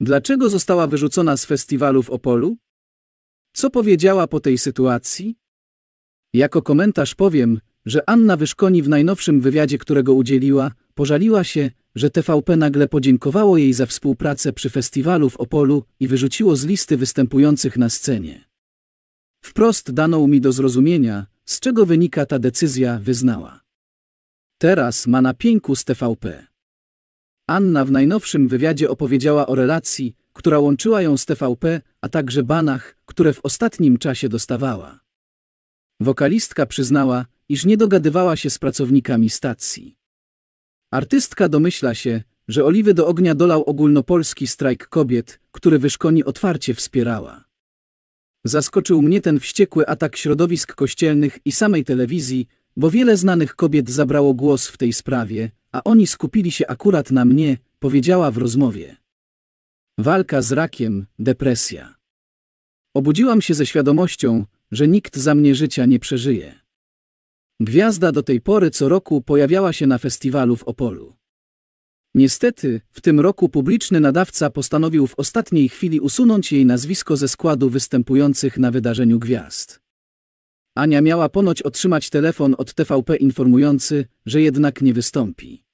Dlaczego została wyrzucona z festiwalu w Opolu? Co powiedziała po tej sytuacji? Jako komentarz powiem, że Anna Wyszkoni w najnowszym wywiadzie, którego udzieliła, pożaliła się, że TVP nagle podziękowało jej za współpracę przy festiwalu w Opolu i wyrzuciło z listy występujących na scenie. Wprost dano mi do zrozumienia, z czego wynika ta decyzja, wyznała. Teraz ma na pięku z TVP. Anna w najnowszym wywiadzie opowiedziała o relacji, która łączyła ją z TVP, a także banach, które w ostatnim czasie dostawała. Wokalistka przyznała, iż nie dogadywała się z pracownikami stacji. Artystka domyśla się, że oliwy do ognia dolał ogólnopolski strajk kobiet, który Wyszkoni otwarcie wspierała. Zaskoczył mnie ten wściekły atak środowisk kościelnych i samej telewizji, bo wiele znanych kobiet zabrało głos w tej sprawie, a oni skupili się akurat na mnie, powiedziała w rozmowie. Walka z rakiem, depresja. Obudziłam się ze świadomością, że nikt za mnie życia nie przeżyje. Gwiazda do tej pory co roku pojawiała się na festiwalu w Opolu. Niestety, w tym roku publiczny nadawca postanowił w ostatniej chwili usunąć jej nazwisko ze składu występujących na wydarzeniu gwiazd. Ania miała ponoć otrzymać telefon od TVP informujący, że jednak nie wystąpi.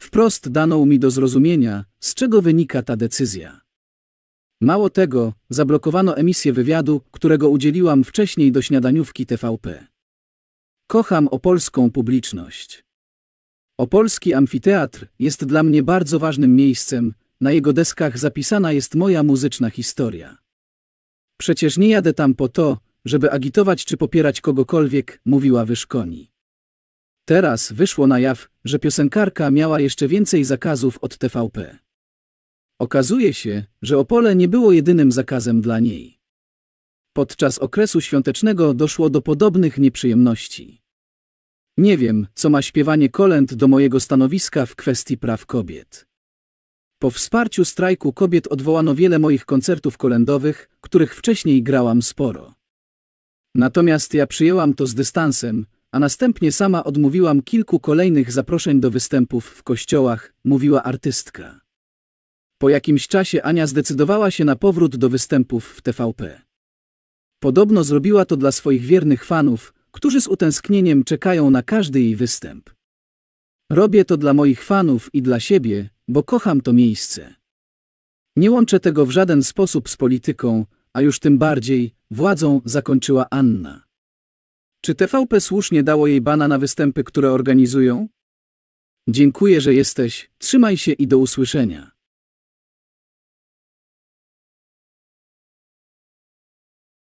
Wprost dano mi do zrozumienia, z czego wynika ta decyzja. Mało tego, zablokowano emisję wywiadu, którego udzieliłam wcześniej do śniadaniówki TVP. Kocham opolską publiczność. Opolski amfiteatr jest dla mnie bardzo ważnym miejscem, na jego deskach zapisana jest moja muzyczna historia. Przecież nie jadę tam po to, żeby agitować czy popierać kogokolwiek, mówiła Wyszkoni. Teraz wyszło na jaw, że piosenkarka miała jeszcze więcej zakazów od TVP. Okazuje się, że Opole nie było jedynym zakazem dla niej. Podczas okresu świątecznego doszło do podobnych nieprzyjemności. Nie wiem, co ma śpiewanie kolęd do mojego stanowiska w kwestii praw kobiet. Po wsparciu strajku kobiet odwołano wiele moich koncertów kolendowych, których wcześniej grałam sporo. Natomiast ja przyjęłam to z dystansem, a następnie sama odmówiłam kilku kolejnych zaproszeń do występów w kościołach, mówiła artystka. Po jakimś czasie Ania zdecydowała się na powrót do występów w TVP. Podobno zrobiła to dla swoich wiernych fanów, którzy z utęsknieniem czekają na każdy jej występ. Robię to dla moich fanów i dla siebie, bo kocham to miejsce. Nie łączę tego w żaden sposób z polityką, a już tym bardziej, władzą zakończyła Anna. Czy TVP słusznie dało jej bana na występy, które organizują? Dziękuję, że jesteś, trzymaj się i do usłyszenia.